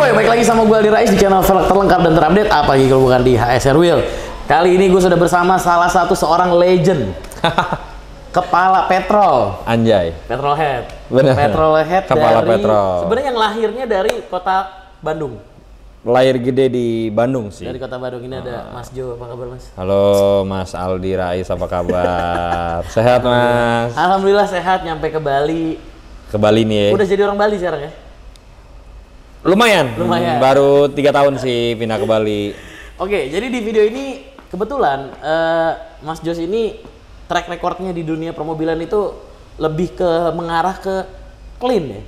Boy, baik lagi sama gue Aldi Rais di channel Velg terlengkap dan terupdate Apalagi kalau bukan di HSR Wheel Kali ini gue sudah bersama salah satu seorang legend Kepala Petrol Anjay Petrol Head Bener. Petrol Head Kepala dari, Petrol Sebenarnya yang lahirnya dari kota Bandung lahir gede di Bandung sih. Dari kota Bandung ini ah. ada Mas Jo, apa kabar Mas? Halo Mas Aldi Rais, apa kabar? sehat Mas? Alhamdulillah sehat, nyampe ke Bali. Ke Bali nih ya? Udah jadi orang Bali sekarang ya? Lumayan. Lumayan. Hmm, baru tiga tahun sih pindah ke Bali. Oke, jadi di video ini kebetulan uh, Mas Jos ini track recordnya di dunia permobilan itu lebih ke mengarah ke clean ya.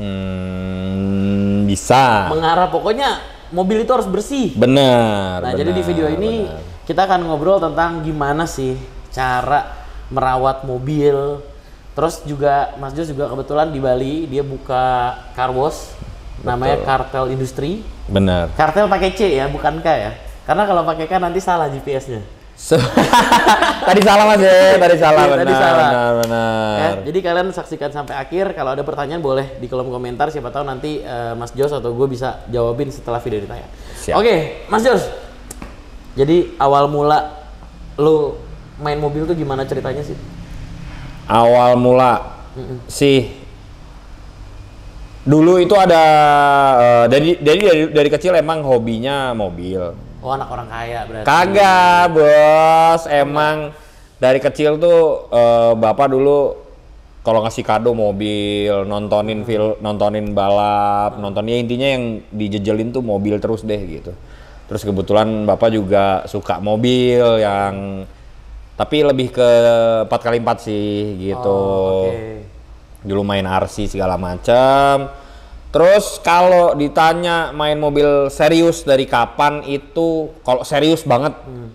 Hmm, bisa. Mengarah pokoknya mobil itu harus bersih. Benar. Nah, benar, jadi di video ini benar. kita akan ngobrol tentang gimana sih cara merawat mobil. Terus juga Mas Jos juga kebetulan di Bali dia buka car wash namanya Betul. kartel industri. Benar. Kartel pakai C ya, bukan K ya. Karena kalau pakai K nanti salah GPS-nya. So, tadi salah mas ya, tadi salah iya, benar, tadi salah. benar, benar. Ya, jadi kalian saksikan sampai akhir. Kalau ada pertanyaan boleh di kolom komentar. Siapa tahu nanti uh, Mas Jos atau gue bisa jawabin setelah video ditanya. Oke, okay, Mas Jos. Jadi awal mula lu main mobil tuh gimana ceritanya sih? Awal mula mm -mm. sih Dulu itu ada uh, dari dari dari, dari kecil emang hobinya mobil. Oh anak orang kaya berarti. Kagak bos, emang dari kecil tuh uh, bapak dulu kalau ngasih kado mobil, nontonin hmm. film, nontonin balap, hmm. nontonnya intinya yang dijejelin tuh mobil terus deh gitu. Terus kebetulan bapak juga suka mobil yang tapi lebih ke empat kali empat sih gitu. Oh, okay dulu main RC segala macam terus kalau ditanya main mobil serius dari kapan itu kalau serius banget hmm.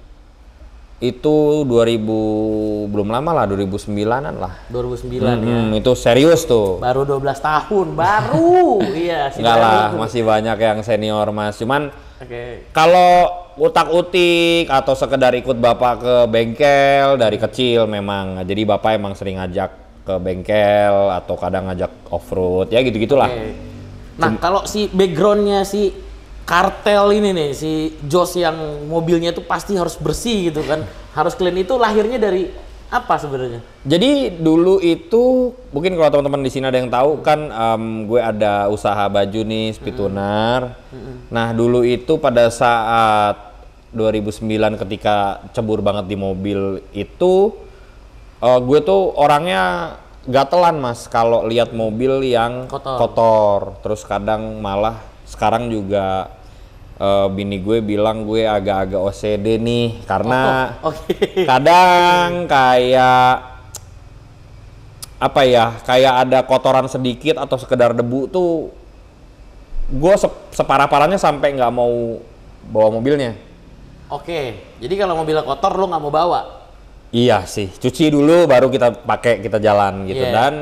itu 2000 belum lama lah 2009an lah 2009 ya? hmm, ya itu serius tuh baru 12 tahun baru iya enggak lah masih banyak yang senior mas cuman okay. kalau utak-utik atau sekedar ikut bapak ke bengkel dari kecil memang jadi bapak emang sering ajak ke bengkel atau kadang ngajak off road ya gitu gitulah. Okay. Nah kalau si backgroundnya si kartel ini nih si Jos yang mobilnya itu pasti harus bersih gitu kan harus clean itu lahirnya dari apa sebenarnya? Jadi dulu itu mungkin kalau teman-teman di sini ada yang tahu kan um, gue ada usaha baju nih Spitunar. Mm -hmm. Nah dulu itu pada saat 2009 ketika cebur banget di mobil itu uh, eh, gue tuh orangnya gatelan mas kalau lihat mobil yang kotor. kotor terus kadang malah sekarang juga uh, bini gue bilang gue agak-agak OCD nih karena oh, oh. Okay. kadang kayak apa ya kayak ada kotoran sedikit atau sekedar debu tuh gue se separah parahnya sampai nggak mau bawa mobilnya oke jadi kalau mobilnya kotor lo nggak mau bawa Iya sih, cuci dulu baru kita pakai kita jalan gitu yeah. Iya. dan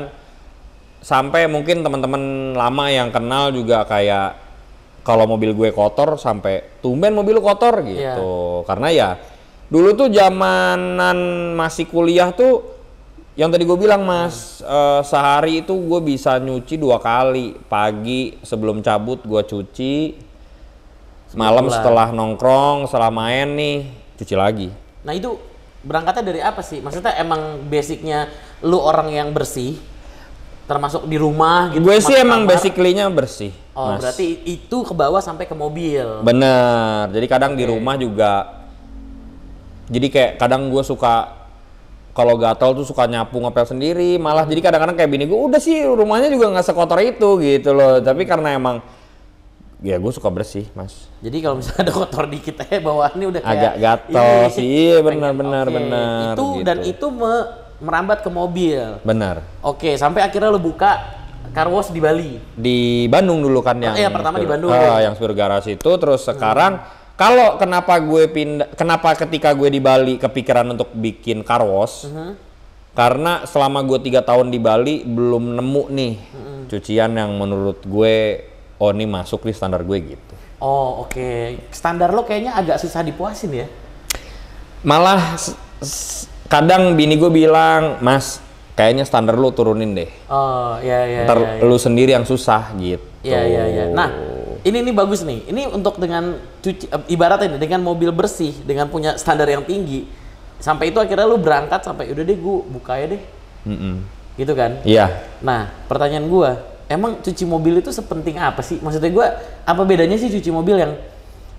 sampai mungkin teman-teman lama yang kenal juga kayak kalau mobil gue kotor sampai tumben mobil kotor iya. gitu. Yeah. Karena ya dulu tuh zamanan masih kuliah tuh yang tadi gue bilang mas hmm. uh, sehari itu gue bisa nyuci dua kali pagi sebelum cabut gue cuci malam setelah nongkrong setelah main nih cuci lagi. Nah itu berangkatnya dari apa sih? Maksudnya emang basicnya lu orang yang bersih, termasuk di rumah gitu. Gue sih emang basically-nya bersih. Oh, mas. berarti itu ke bawah sampai ke mobil. Bener. Jadi kadang okay. di rumah juga jadi kayak kadang gue suka kalau gatel tuh suka nyapu ngepel sendiri malah jadi kadang-kadang kayak bini gue udah sih rumahnya juga nggak sekotor itu gitu loh tapi karena emang ya gue suka bersih mas jadi kalau misalnya ada kotor dikit aja bawaannya udah kayak agak gatel iya, sih iya, iya benar benar okay. benar itu gitu. dan itu me, merambat ke mobil benar oke okay, sampai akhirnya lo buka car wash di Bali di Bandung dulu kan yang iya pertama di Bandung uh, yang super garasi itu terus sekarang hmm. Kalau kenapa gue pindah, kenapa ketika gue di Bali kepikiran untuk bikin car wash, Hmm. karena selama gue tiga tahun di Bali belum nemu nih -hmm. cucian yang menurut gue oh ini masuk nih standar gue gitu. Oh oke, okay. standar lo kayaknya agak susah dipuasin ya? Malah kadang bini gue bilang, mas kayaknya standar lo turunin deh. Oh iya iya. Ntar ya, ya. lo sendiri yang susah gitu. Iya iya iya. Nah ini ini bagus nih. Ini untuk dengan cuci, eh, ibaratnya ini dengan mobil bersih, dengan punya standar yang tinggi, sampai itu akhirnya lo berangkat sampai udah deh gue buka ya deh. Mm -mm. Gitu kan? Iya. Nah pertanyaan gue, emang cuci mobil itu sepenting apa sih? Maksudnya gue, apa bedanya sih cuci mobil yang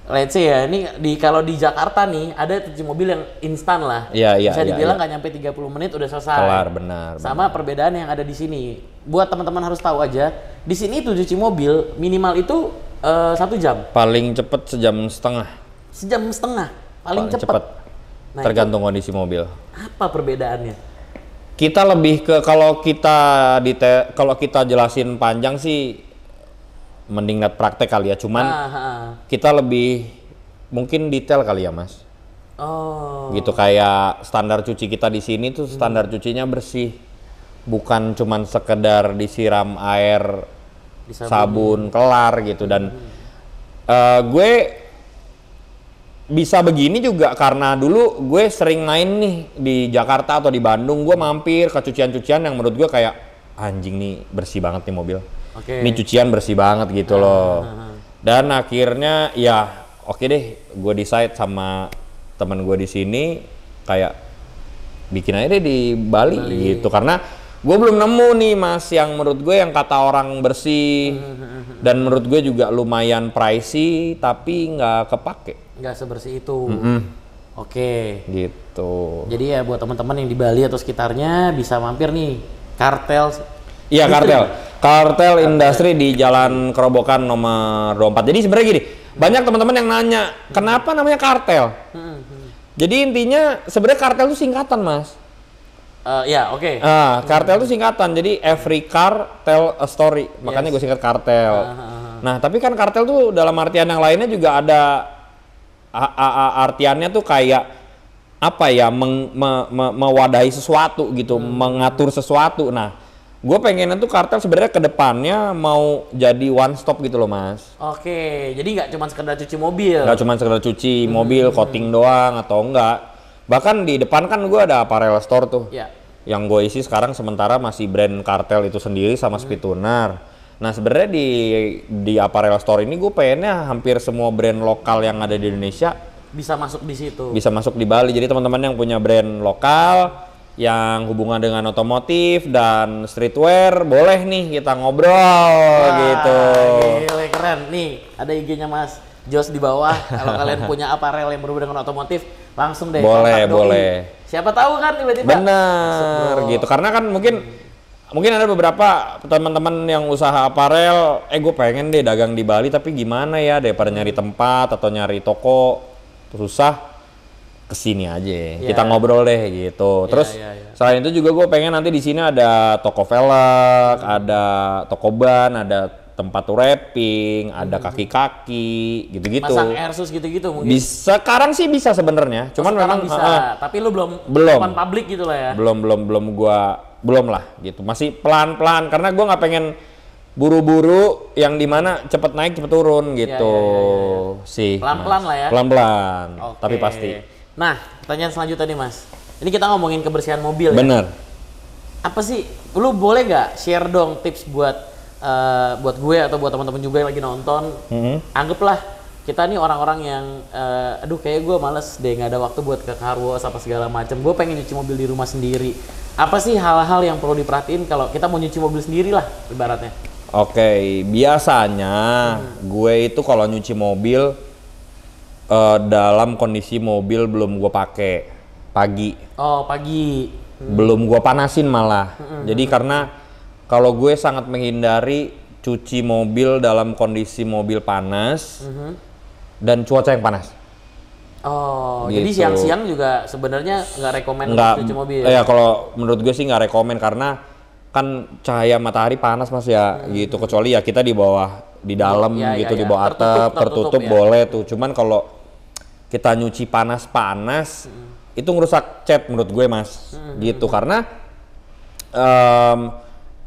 let's say ya, ini di kalau di Jakarta nih ada cuci mobil yang instan lah. Iya, iya. Bisa iya, dibilang iya. nggak ya, ya. nyampe 30 menit udah selesai. Kelar, benar. Sama benar. perbedaan yang ada di sini. Buat teman-teman harus tahu aja, di sini itu cuci mobil minimal itu uh, satu jam. Paling cepet sejam setengah. Sejam setengah, paling, paling cepet. cepet. Nah, Tergantung itu, kondisi mobil. Apa perbedaannya? kita lebih ke kalau kita dite, kalau kita jelasin panjang sih mending lihat praktek kali ya cuman ah, kita lebih mungkin detail kali ya mas oh gitu kayak standar cuci kita di sini tuh standar hmm. cucinya bersih bukan cuman sekedar disiram air di sabun. sabun kelar gitu dan hmm. uh, gue bisa begini juga karena dulu gue sering main nih di Jakarta atau di Bandung gue mampir ke cucian-cucian yang menurut gue kayak anjing nih bersih banget nih mobil okay. ini cucian bersih banget gitu loh ah, ah, ah, dan akhirnya ya oke okay deh gue decide sama teman gue di sini kayak bikin aja deh di Bali, Bali. gitu karena gue belum nemu nih mas yang menurut gue yang kata orang bersih dan menurut gue juga lumayan pricey tapi nggak kepake nggak sebersih itu mm -hmm. oke okay. gitu jadi ya buat teman-teman yang di Bali atau sekitarnya bisa mampir nih kartel iya gitu. kartel kartel industri di Jalan Kerobokan nomor 24 jadi sebenarnya gini banyak teman-teman yang nanya kenapa namanya kartel jadi intinya sebenarnya kartel itu singkatan mas Uh, ya, oke. Okay. Nah, kartel itu singkatan. Jadi every car tell a story. Makanya yes. gue singkat kartel. Uh, uh, uh. Nah, tapi kan kartel tuh dalam artian yang lainnya juga ada a, a, artiannya tuh kayak apa ya meng, me, me, mewadahi sesuatu gitu, hmm. mengatur sesuatu. Nah, gue pengen tuh kartel sebenarnya kedepannya mau jadi one stop gitu loh mas. Oke, okay. jadi nggak cuma sekedar cuci mobil. Nggak cuma sekedar cuci mobil, hmm. coating doang atau enggak bahkan di depan kan gue ada apparel store tuh ya. yang gue isi sekarang sementara masih brand kartel itu sendiri sama hmm. Spitunar nah sebenarnya di di apparel store ini gue pengennya hampir semua brand lokal yang ada di Indonesia bisa masuk di situ bisa masuk di Bali jadi teman-teman yang punya brand lokal yang hubungan dengan otomotif dan streetwear boleh nih kita ngobrol Wah, gitu. Gile, keren nih ada IG-nya Mas Jos di bawah kalau kalian punya aparel yang berhubungan dengan otomotif langsung deh boleh boleh siapa tahu kan tiba-tiba benar gitu karena kan mungkin mungkin ada beberapa teman-teman yang usaha aparel eh gue pengen deh dagang di Bali tapi gimana ya daripada nyari tempat atau nyari toko susah kesini aja yeah. kita ngobrol deh gitu iya, terus yeah, yeah, yeah. selain itu juga gue pengen nanti di sini ada toko velg hmm. ada toko ban ada tempat wrapping, ada hmm. kaki-kaki, gitu-gitu. Masang sus gitu-gitu mungkin. Bisa sekarang sih bisa sebenarnya. Cuman memang bisa, uh, tapi lu belum belum publik gitu lah ya. Belum belum belum gua belum lah gitu. Masih pelan-pelan karena gua nggak pengen buru-buru yang dimana cepet naik cepet turun iya, gitu ya, ya, ya. sih pelan-pelan lah ya pelan-pelan okay. tapi pasti nah pertanyaan selanjutnya nih mas ini kita ngomongin kebersihan mobil ya. bener ya? apa sih lu boleh gak share dong tips buat uh, buat gue atau buat teman-teman juga yang lagi nonton, mm-hmm. anggaplah kita nih orang-orang yang, uh, aduh kayak gue males deh nggak ada waktu buat ke car apa segala macam. Gue pengen nyuci mobil di rumah sendiri. Apa sih hal-hal yang perlu diperhatiin kalau kita mau nyuci mobil sendiri lah, ibaratnya? Oke, okay, biasanya hmm. gue itu kalau nyuci mobil uh, dalam kondisi mobil belum gue pakai pagi. Oh pagi. Hmm. Belum gue panasin malah. Hmm. Jadi karena kalau gue sangat menghindari cuci mobil dalam kondisi mobil panas mm-hmm. dan cuaca yang panas. Oh, gitu. jadi siang-siang juga sebenarnya nggak rekomend nggak, cuci mobil. Ya kalau menurut gue sih nggak rekomend karena kan cahaya matahari panas mas ya, hmm gitu. Kecuali ya kita di bawah, di dalam ya, ya gitu, ya, di bawah ya. atap, tertutup, tertutup, tertutup ya. boleh tuh. Cuman kalau kita nyuci panas-panas, hmm itu ngerusak cat menurut gue mas, hmm gitu. Karena um,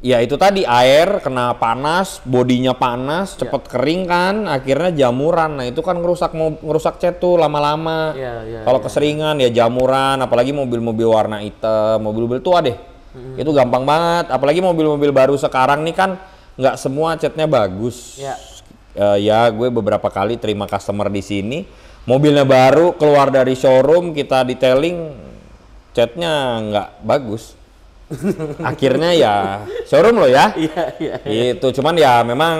ya itu tadi air kena panas, bodinya panas, ya. cepet yeah. kering kan, akhirnya jamuran. Nah itu kan ngerusak ngerusak cat tuh lama-lama. Yeah, yeah, Kalau yeah. keseringan ya jamuran, apalagi mobil-mobil warna hitam, mobil-mobil tua deh. mm Itu gampang banget. Apalagi mobil-mobil baru sekarang nih kan nggak semua catnya bagus. Yeah. Ya. Uh, ya gue beberapa kali terima customer di sini. Mobilnya baru keluar dari showroom kita detailing catnya nggak bagus akhirnya ya showroom lo ya iya iya, iya. itu cuman ya memang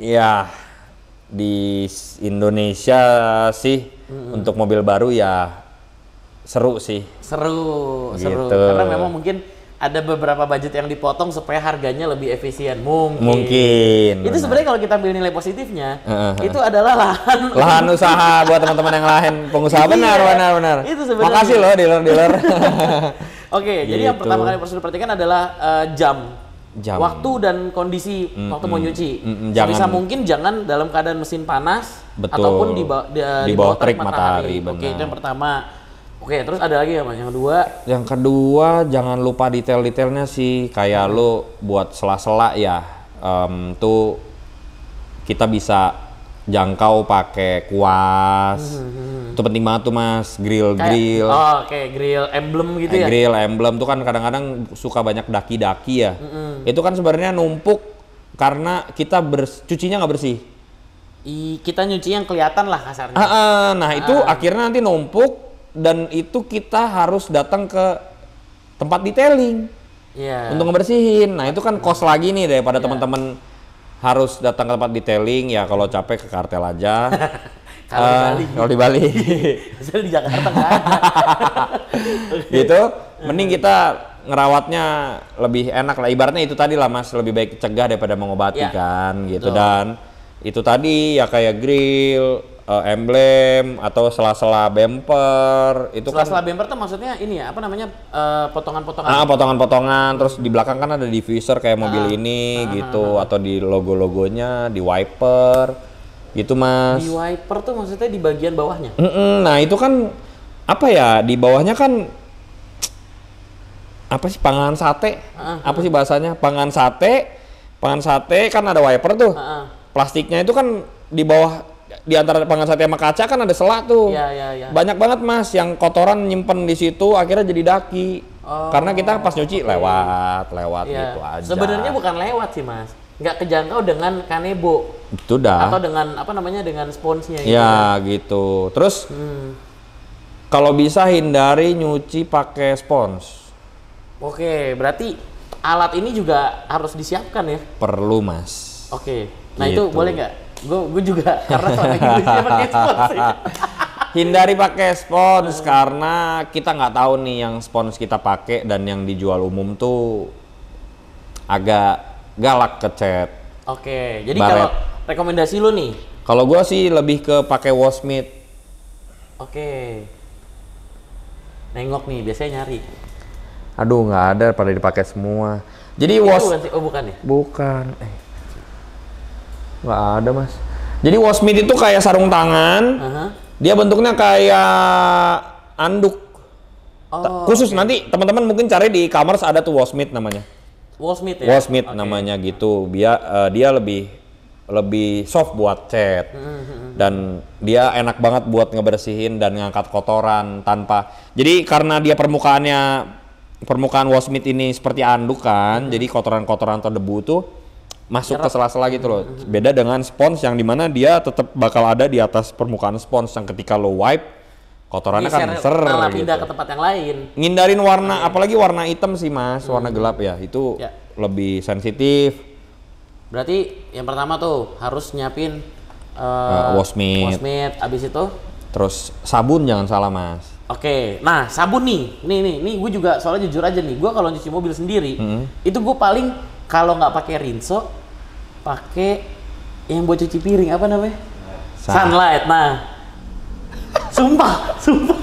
ya di Indonesia sih mm-hmm. untuk mobil baru ya seru sih seru gitu. seru karena memang mungkin ada beberapa budget yang dipotong supaya harganya lebih efisien mungkin. Mungkin. Itu sebenarnya kalau kita ambil nilai positifnya, uh, huh itu adalah lahan lahan usaha buat teman-teman yang lahan pengusaha iya, benar benar benar. Itu sebenarnya. Makasih loh dealer dealer. Oke, gitu. jadi yang gitu. pertama kali perlu diperhatikan adalah uh, jam jam. waktu dan kondisi mm, waktu mau nyuci. Mm, mm, jangan, Sebisa mungkin jangan dalam keadaan mesin panas Betul. ataupun di, ba- di, eh, di, bawah terik matahari. matahari. Oke, itu yang pertama. Oke, terus ada lagi ya mas yang kedua? Yang kedua jangan lupa detail-detailnya sih kayak hmm. lo buat sela-sela ya um, tuh kita bisa jangkau pakai kuas. Hmm. hmm, hmm itu penting banget tuh mas grill-grill. Oh, oke grill emblem gitu ya? eh, ya? Grill emblem tuh kan kadang-kadang suka banyak daki-daki ya. Hmm. Itu kan sebenarnya numpuk karena kita bers cucinya nggak bersih. I, kita nyuci yang kelihatan lah kasarnya. Nah, ah, ah, nah ah. itu akhirnya nanti numpuk dan itu kita harus datang ke tempat detailing yeah. untuk ngebersihin. Nah itu kan kos lagi nih daripada yeah. teman-teman harus datang ke tempat detailing ya kalau capek ke kartel aja. kalau uh, di eh, Bali. Kalau di Bali. di Jakarta kan? gitu, mending kita ngerawatnya lebih enak lah. Ibaratnya itu tadi lah mas, lebih baik cegah daripada mengobati yeah. kan gitu. Betul. Dan itu tadi ya kayak grill, uh, emblem atau sela-sela bumper itu kan sela-sela kan, bumper tuh maksudnya ini ya apa namanya eh, potongan-potongan uh, ah potongan-potongan terus di belakang kan ada diffuser kayak mobil ah, ini ah, ah gitu ah, ah. atau di logo-logonya di wiper gitu mas di wiper tuh maksudnya di bagian bawahnya mm -mm, nah itu kan apa ya di bawahnya kan apa sih pangan sate ah, apa sih bahasanya pangan sate pangan sate kan ada wiper tuh ah, plastiknya itu kan di bawah di antara pangan sate sama kaca kan ada selat tuh. Iya, iya, iya. Banyak banget Mas yang kotoran nyimpen di situ akhirnya jadi daki. Oh, Karena kita pas nyuci okay. lewat, lewat ya. gitu aja. Sebenarnya bukan lewat sih, Mas. Nggak kejangkau dengan kanebo. Itu dah. Atau dengan apa namanya dengan sponsnya gitu. Ya, gitu. Terus hmm. kalau bisa hindari nyuci pakai spons. Oke, berarti alat ini juga harus disiapkan ya? Perlu, Mas. Oke. Nah, gitu. itu boleh nggak Gue gue juga karena selama ini gue pakai spons. Hindari pakai spons karena kita nggak tahu nih yang spons kita pakai dan yang dijual umum tuh agak galak ke oke Oke, jadi kalau rekomendasi lu nih? Kalau gue sih lebih ke pakai wasmit Oke. Nengok nih, biasanya nyari. Aduh, nggak ada pada dipakai semua. Jadi was bukan nih Oh, bukan ya? Bukan. Eh. Nggak ada mas. Jadi wasmit itu kayak sarung tangan. Uh-huh. Dia bentuknya kayak anduk. Oh, Khusus okay. nanti teman-teman mungkin cari di e-commerce ada tuh wasmit namanya. Wasmit ya. Wasmit okay. namanya gitu. Dia uh, eh, dia lebih lebih soft buat cat hmm, hmm, hmm, dan dia enak banget buat ngebersihin dan ngangkat kotoran tanpa jadi karena dia permukaannya permukaan wasmit ini seperti anduk kan hmm. jadi kotoran-kotoran atau debu tuh masuk Nyerap. ke sela-sela gitu loh. Beda dengan spons yang dimana dia tetap bakal ada di atas permukaan spons yang ketika lo wipe kotorannya kan ser malah gitu. pindah ke tempat yang lain. Ngindarin warna hmm. apalagi warna hitam sih Mas, hmm. warna gelap ya. Itu ya. lebih sensitif. Berarti yang pertama tuh harus nyiapin uh, eh, uh, eh, washmid. Washmid abis itu terus sabun jangan salah Mas. Oke, nah sabun nih, nih nih, nih gue juga soalnya jujur aja nih, gue kalau cuci mobil sendiri, hmm. itu gue paling kalau nggak pakai rinso pakai yang buat cuci piring apa namanya? Sunlight. Nah, sumpah, sumpah.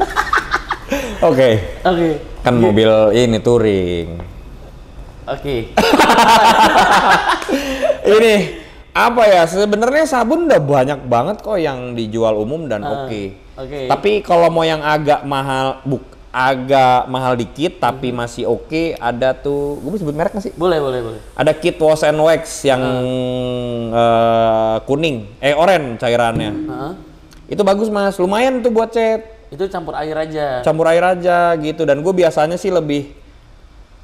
Oke. Oke. Okay. Kan mobil ini touring. Oke. Okay. ini apa ya? Sebenarnya sabun udah banyak banget kok yang dijual umum dan uh, oke. Okay. Oke. Okay. Tapi kalau mau yang agak mahal, buk, agak mahal dikit tapi hmm. masih oke okay. ada tuh gue bisa sebut merek nggak sih boleh boleh boleh ada kit wash and wax yang hmm. uh, kuning eh oren cairannya hmm. itu bagus mas lumayan tuh buat cat itu campur air aja campur air aja gitu dan gue biasanya sih lebih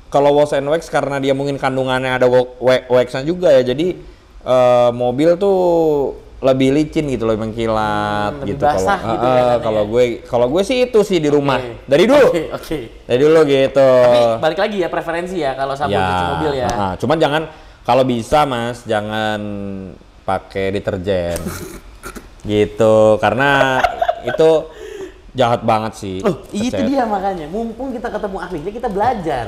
kalau wash and wax karena dia mungkin kandungannya ada waxnya juga ya jadi uh, mobil tuh lebih licin gitu loh mengkilat hmm, gitu kalau gitu uh, ya, kalau gue kalau gue sih itu sih di rumah okay. dari dulu okay, okay. dari dulu gitu tapi balik lagi ya preferensi ya kalau sabun ya, cuci mobil ya uh, cuman jangan kalau bisa mas jangan pakai deterjen gitu karena itu jahat banget sih oh, itu dia makanya mumpung kita ketemu ahlinya kita belajar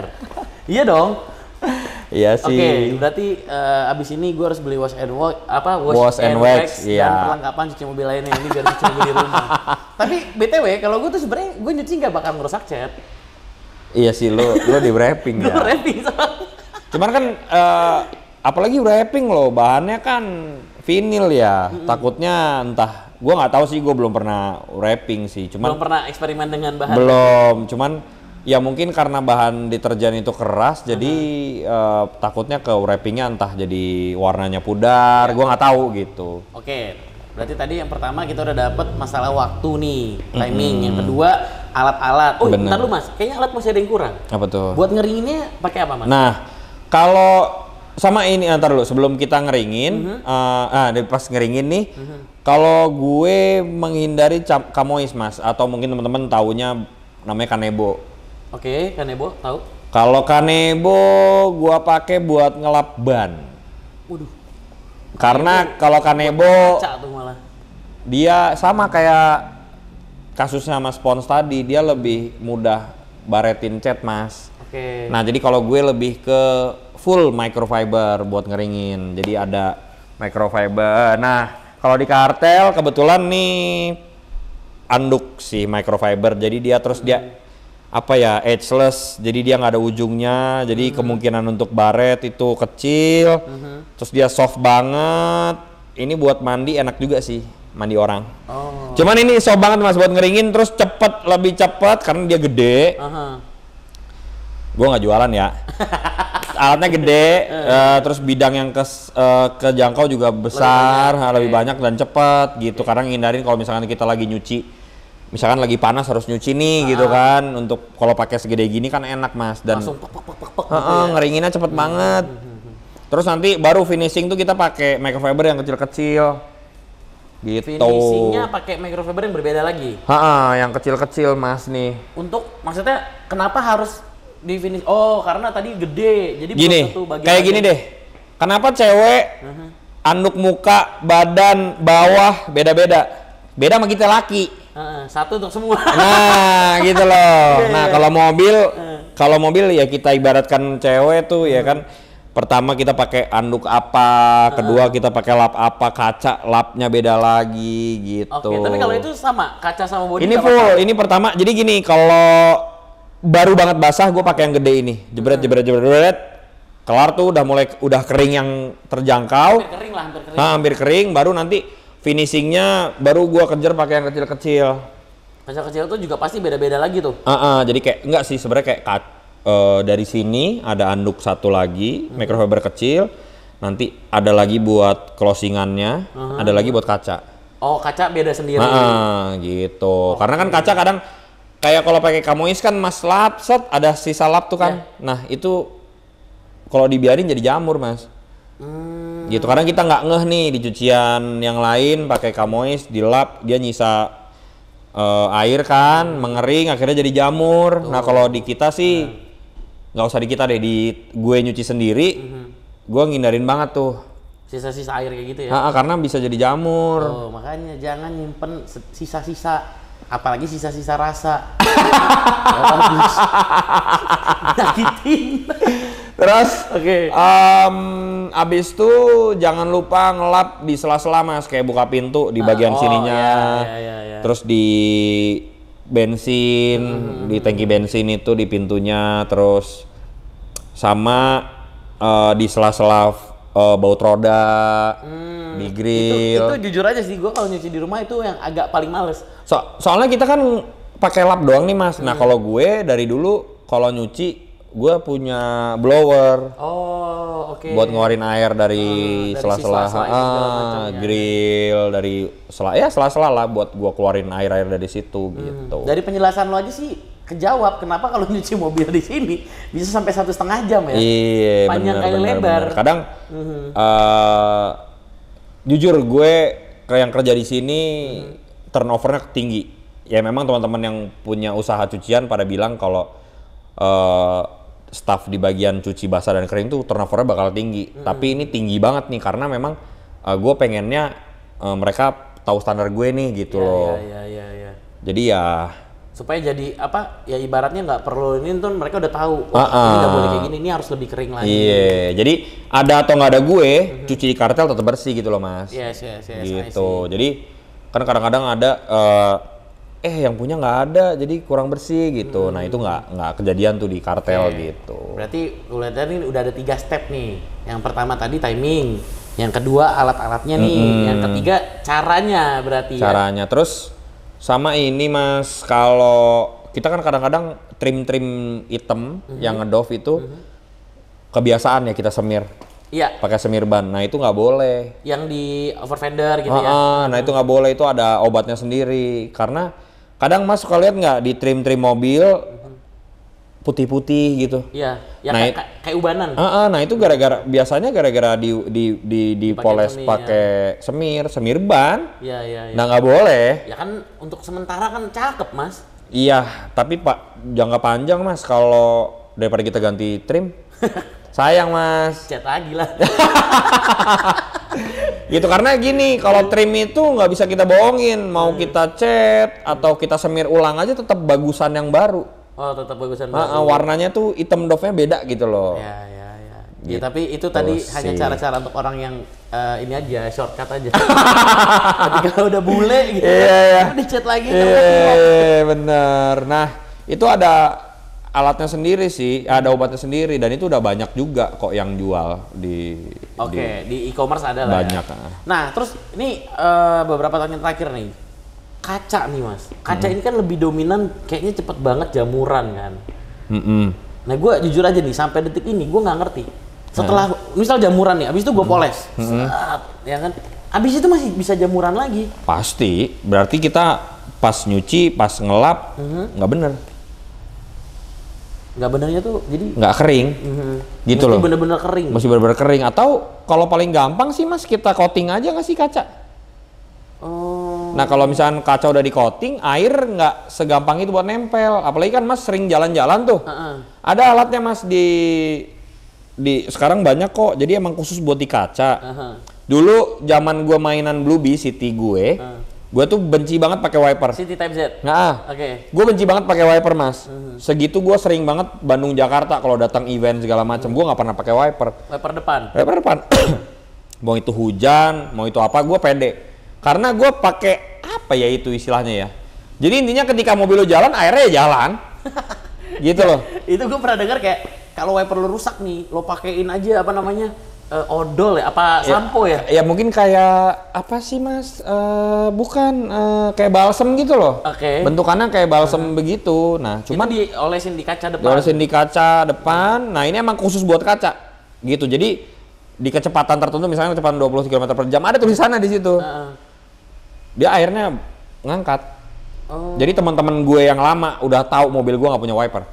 iya dong Iya sih. Oke, okay, berarti uh, abis ini gue harus beli wash and wax apa wash, wash and, and wax, wax yeah. dan iya. perlengkapan cuci mobil lainnya ini biar cuci mobil di rumah. Tapi btw kalau gue tuh sebenarnya gue nyuci nggak bakal ngerusak cat. Iya sih lo lo di wrapping ya. wrapping Cuman kan uh, apalagi wrapping lo bahannya kan vinil ya. Mm hmm Takutnya entah gue nggak tahu sih gue belum pernah wrapping sih. Cuman belum pernah eksperimen dengan bahan. Belum, cuman Ya mungkin karena bahan deterjen itu keras, jadi uh -huh. uh, takutnya ke wrappingnya entah jadi warnanya pudar, ya. gue nggak tahu gitu. Oke, okay. berarti tadi yang pertama kita udah dapet masalah waktu nih, timing. -hmm. Yang kedua alat-alat. Oh, Bener. bentar lu mas, kayaknya alat masih ada yang kurang. Apa tuh? Buat ngeringinnya pakai apa mas? Nah, kalau sama ini antar eh, lu sebelum kita ngeringin, mm -hmm. uh, ah pas ngeringin nih, mm -hmm. kalau gue menghindari kamois mas, atau mungkin teman-teman taunya namanya kanebo Oke, okay, Kanebo tahu? Kalau Kanebo gua pakai buat ngelap ban. Waduh. Karena kalau Kanebo tuh malah. Dia sama kayak kasusnya sama spons tadi, dia lebih mudah baretin cat, Mas. Oke. Okay. Nah, jadi kalau gue lebih ke full microfiber buat ngeringin. Jadi ada microfiber. Nah, kalau di kartel kebetulan nih anduk si microfiber. Jadi dia terus hmm. dia apa ya edgeless jadi dia nggak ada ujungnya jadi hmm. kemungkinan untuk baret itu kecil hmm. terus dia soft banget ini buat mandi enak juga sih mandi orang oh. cuman ini soft banget mas buat ngeringin terus cepet lebih cepet karena dia gede uh -huh. gue nggak jualan ya alatnya gede uh, terus bidang yang ke uh, eh, kejangkau juga besar lebih banyak, lebih banyak dan cepet gitu okay. karena ngindarin kalau misalkan kita lagi nyuci misalkan lagi panas harus nyuci nih nah. gitu kan untuk kalau pakai segede gini kan enak mas dan langsung pek, pek, pek, pek, uh -uh, ya. ngeringinnya cepet hmm. banget hmm, hmm, hmm. terus nanti baru finishing tuh kita pakai microfiber yang kecil-kecil gitu finishingnya pakai microfiber yang berbeda lagi uh-uh, yang kecil-kecil mas nih untuk maksudnya kenapa harus di finish oh karena tadi gede jadi gini kayak gini deh kenapa cewek uh -huh. anduk muka badan bawah beda-beda Beda sama kita laki. Uh, satu untuk semua. Nah, gitu loh. Iya, nah, iya. kalau mobil, kalau mobil ya kita ibaratkan cewek tuh ya ya kan. Pertama kita pakai anduk apa, kedua kita pakai lap apa, kaca lapnya beda lagi gitu. Oke, okay, tapi kalau itu sama kaca sama bodi. Ini full, apa? ini pertama. Jadi gini, kalau baru banget basah, gue pakai yang gede ini, jebret jebret jebret jebret. Kelar tuh udah mulai udah kering yang terjangkau. Hampir kering lah, hampir kering. Nah, hampir kering, baru nanti finishingnya baru gua kejar pakai yang kecil-kecil Kaca kecil tuh juga pasti beda-beda lagi tuh uh, uh, jadi kayak enggak sih sebenarnya kayak cut, uh, dari sini ada anduk satu lagi hmm. microfiber kecil nanti ada lagi buat closingannya uh hmm. -huh. ada lagi buat kaca oh kaca beda sendiri uh, gitu Oh, karena kan kaca kadang kayak kalau pakai kamois kan mas lap set ada sisa lap tuh kan yeah. nah itu kalau dibiarin jadi jamur mas hmm gitu karena kita nggak ngeh nih di cucian yang lain pakai kamois dilap dia nyisa uh, air kan mengering akhirnya jadi jamur nah, Betul. nah kalau di kita sih nggak usah di kita deh di gue nyuci sendiri mhm. gue ngindarin banget tuh sisa-sisa air kayak gitu ya nah, karena bisa jadi jamur oh, makanya jangan nyimpen sisa-sisa apalagi sisa-sisa rasa Terus oke. Okay. Um, abis itu jangan lupa ngelap di sela-sela Mas, kayak buka pintu di ah, bagian oh, sininya. Iya, iya, iya, terus di bensin, hmm. hmm, hmm di hmm. tangki bensin itu di pintunya terus sama uh, di sela-sela uh, baut roda, mm, di grill. Itu, itu jujur aja sih, gue kalau nyuci di rumah itu yang agak paling males. So, soalnya kita kan pakai lap doang nih mas. Nah Nah kalau gue dari dulu kalau nyuci gue punya blower. Oh, Okay. Buat ngeluarin air dari ah, sela-sela, uh, ah, grill dari sela ya sela-sela lah buat gue keluarin air-air dari situ hmm. gitu. Dari penjelasan lo aja sih kejawab kenapa kalau nyuci mobil di sini bisa sampai satu setengah jam ya? Iya, panjang bener, kali bener, lebar. Bener. Kadang mm -hmm. uh, jujur gue kayak yang kerja di sini mm. turnovernya tinggi. Ya memang teman-teman yang punya usaha cucian pada bilang kalau uh, staff di bagian cuci basah dan kering tuh turnovernya bakal tinggi. Hmm. Tapi ini tinggi banget nih karena memang uh, eh, gue pengennya uh, mereka tahu standar gue nih gitu ya, loh. Iya iya iya. Ya. Jadi ya supaya jadi apa ya ibaratnya nggak perlu ini tuh mereka udah tahu uh -uh. ini nggak boleh kayak gini ini harus lebih kering lagi iya yeah. jadi ada atau nggak ada gue mm-hmm. cuci di kartel tetap bersih gitu loh mas yes yes yes gitu jadi kan kadang-kadang ada uh, eh yang punya nggak ada jadi kurang bersih gitu nah, hmm. nah itu nggak nggak kejadian tuh di kartel okay. gitu berarti udah dari udah ada tiga step nih yang pertama tadi timing yang kedua alat-alatnya nih hmm. yang ketiga caranya berarti ya. caranya ya? terus sama ini mas kalau kita kan kadang-kadang trim-trim mm hmm. yang ngedove itu hmm. kebiasaan ya kita semir Iya. Pakai semir ban. Nah itu nggak boleh. Yang di overfender gitu ah, ya. Ah, nah itu nggak boleh. Itu ada obatnya sendiri. Karena kadang mas suka lihat nggak di trim trim mobil putih-putih gitu. Iya, ya nah, kayak, kayak ubanan. Uh, uh, nah itu gara-gara biasanya gara-gara di di di dipoles pakai ya. semir, semir ban. Iya, iya, iya. Nah, nggak boleh. Ya kan untuk sementara kan cakep, Mas. Iya, tapi Pak jangka panjang, Mas, kalau daripada kita ganti trim. sayang, Mas. Cat lagi lah. gitu karena gini kalau iya. trim itu nggak bisa kita bohongin mau iya. kita cat atau kita semir ulang aja tetap bagusan yang baru oh tetap bagusan baru warnanya tuh item dofnya beda gitu loh ya ya ya gitu. ya tapi itu tadi sih. hanya cara-cara untuk orang yang uh, ini aja shortcut aja ketika udah bule gitu yeah, kan, yeah. dicat lagi yeah, yeah, bener nah itu ada alatnya sendiri sih, ada obatnya sendiri dan itu udah banyak juga kok yang jual di Oke, okay, di, e-commerce ada lah. Ya. Banyak. Ya. Nah, terus ini uh, beberapa tahun yang terakhir nih. Kaca nih, Mas. Kaca hmm. ini kan lebih dominan kayaknya cepet banget jamuran kan. Hmm. Nah, gue jujur aja nih sampai detik ini gue nggak ngerti. Setelah hmm. misal jamuran nih, habis itu gue poles. Hmm. Saat, ya kan? Habis itu masih bisa jamuran lagi. Pasti. Berarti kita pas nyuci, pas ngelap mm-hmm. nggak hmm. bener nggak benernya tuh jadi nggak kering mm-hmm. gitu mesti loh bener-bener kering mesti bener-bener kering atau kalau paling gampang sih mas kita coating aja nggak sih kaca oh. nah kalau misalkan kaca udah di coating air nggak segampang itu buat nempel apalagi kan mas sering jalan-jalan tuh uh-uh. ada alatnya mas di di sekarang banyak kok jadi emang khusus buat di kaca uh-huh. dulu zaman gue mainan Bluebee City gue uh Gue tuh benci banget pakai wiper. City Type Z. Nah, oke. Okay. Gue benci banget pakai wiper mas. Mm -hmm. Segitu gue sering banget Bandung Jakarta kalau datang event segala macam, mm -hmm. gue nggak pernah pakai wiper. Wiper depan. Wiper depan. mau itu hujan, mau itu apa, gue pede. Karena gue pakai apa ya itu istilahnya ya. Jadi intinya ketika mobil lo jalan, airnya ya jalan. gitu loh. Itu gue pernah dengar kayak kalau wiper lo rusak nih, lo pakein aja apa namanya uh, odol ya apa ya, sampo ya ya mungkin kayak apa sih mas uh, bukan uh, kayak balsem gitu loh oke okay. bentukannya kayak balsem uh. begitu nah cuman diolesin di kaca depan diolesin di kaca depan nah ini emang khusus buat kaca gitu jadi di kecepatan tertentu misalnya kecepatan 20 km per jam ada tulisannya di situ uh. dia airnya ngangkat oh. jadi teman-teman gue yang lama udah tahu mobil gue nggak punya wiper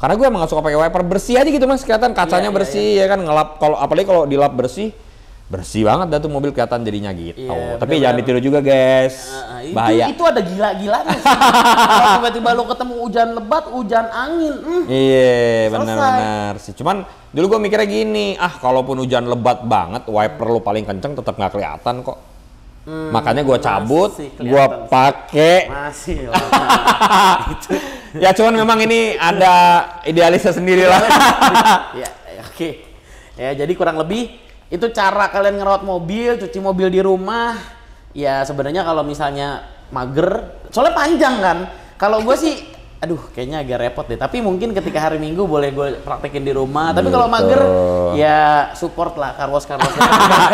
karena gue emang gak suka pakai wiper bersih aja gitu mas kelihatan kacanya yeah, iya, bersih yeah, yeah. ya kan ngelap kalau apalagi kalau dilap bersih bersih banget dah tuh mobil kelihatan jadinya gitu. Yeah, Tapi jangan ditiru juga guys. Uh, itu, Bahaya. Itu ada gila-gilanya sih. tiba-tiba lo ketemu hujan lebat, hujan angin. Hmm. iya, benar-benar sih. Cuman dulu gue mikirnya gini, ah kalaupun hujan lebat banget, wiper lo paling kenceng tetap nggak kelihatan kok. Hmm, Makanya gue cabut, gue pakai. Masih. Lah. itu ya cuman memang ini ada idealisnya sendiri lah. ya, ya oke. Okay. Ya jadi kurang lebih itu cara kalian ngerawat mobil, cuci mobil di rumah. Ya sebenarnya kalau misalnya mager, soalnya panjang kan. Kalau gue sih aduh kayaknya agak repot deh. Tapi mungkin ketika hari Minggu boleh gue praktekin di rumah. Tapi kalau mager ya support lah karwas karwas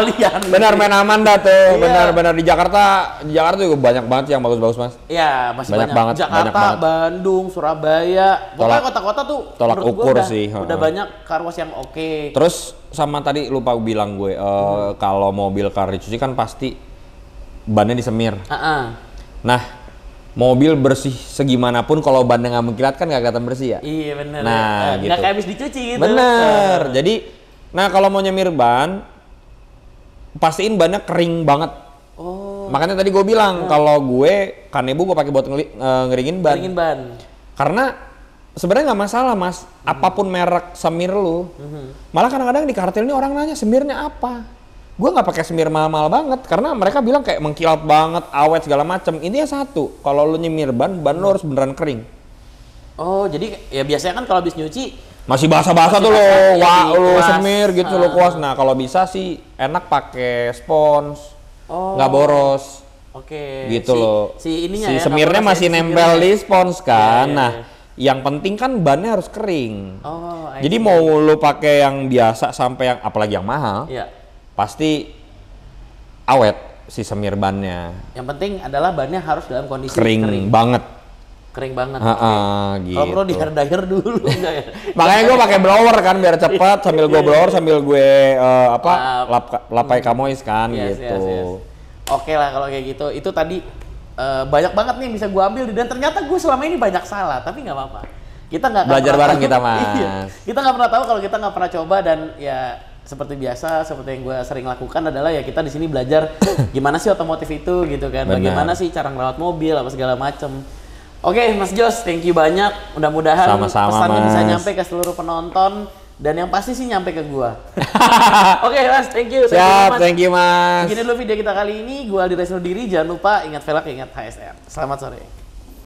kalian. Benar main aman dah tuh. Iya. Benar benar di Jakarta di Jakarta juga banyak banget yang bagus-bagus mas. Iya masih banyak, banyak. banget. Jakarta, banyak banget. Bandung, Surabaya, pokoknya kota-kota tuh tolak ukur udah, sih. Udah banyak karwas yang oke. Okay. Terus sama tadi lupa bilang gue uh, hmm. kalau mobil car dicuci kan pasti bannya disemir. Uh -uh. Nah mobil bersih segimanapun kalau ban nggak mengkilat kan nggak kelihatan bersih ya. Iya benar. Nah, ya. gitu. Nggak habis dicuci gitu. Bener. Nah. Jadi, nah kalau mau nyemir ban, pastiin bannya kering banget. Oh. Makanya tadi gue bilang nah. kalau gue kanebo gue pakai buat ngeri, eh, ngeringin ban. Ngeringin ban. Karena sebenarnya nggak masalah mas, hmm. apapun merek semir lu. Hmm. Malah kadang-kadang di kartel ini orang nanya semirnya apa gue nggak pakai semir mahal-mahal banget karena mereka bilang kayak mengkilat banget awet segala macem ini ya satu kalau lu nyemir ban ban lu harus beneran kering oh jadi ya biasanya kan kalau habis nyuci masih basah-basah tuh lo wah lo semir gitu lo ah. kuas nah kalau bisa sih enak pakai spons oh. nggak oh. boros oke okay. gitu si, loh si si ya, semirnya ya, masih nempel di spons kan yeah, iya, nah yeah, nah yang penting kan bannya harus kering. Oh, Jadi mau lo pakai yang biasa sampai yang apalagi yang mahal. Yeah pasti awet si semir bannya. Yang penting adalah bannya harus dalam kondisi kering, kering. banget. Kering banget. Ha -ha, gitu. Kalau perlu gitu. di hair dryer dulu. Ya? Makanya gue pakai blower kan biar cepat sambil gue iya. blower sambil gue uh, apa lap, lapai hmm. kamois kan yes, gitu. Yes, yes. Oke okay lah kalau kayak gitu. Itu tadi uh, banyak banget nih yang bisa gue ambil dan ternyata gue selama ini banyak salah tapi nggak apa-apa. Kita nggak belajar bareng kita iya. mas. kita nggak pernah tahu kalau kita nggak pernah coba dan ya seperti biasa seperti yang gue sering lakukan adalah ya kita di sini belajar gimana sih otomotif itu gitu kan Benar. bagaimana sih cara ngerawat mobil apa segala macem oke okay, mas Jos thank you banyak mudah-mudahan pesannya bisa nyampe ke seluruh penonton dan yang pasti sih nyampe ke gua. Oke okay, mas, thank you. Thank you, mas. thank you mas. Begini dulu video kita kali ini. Gua Aldi Resno Diri, jangan lupa ingat velg, ingat HSR. Selamat sore.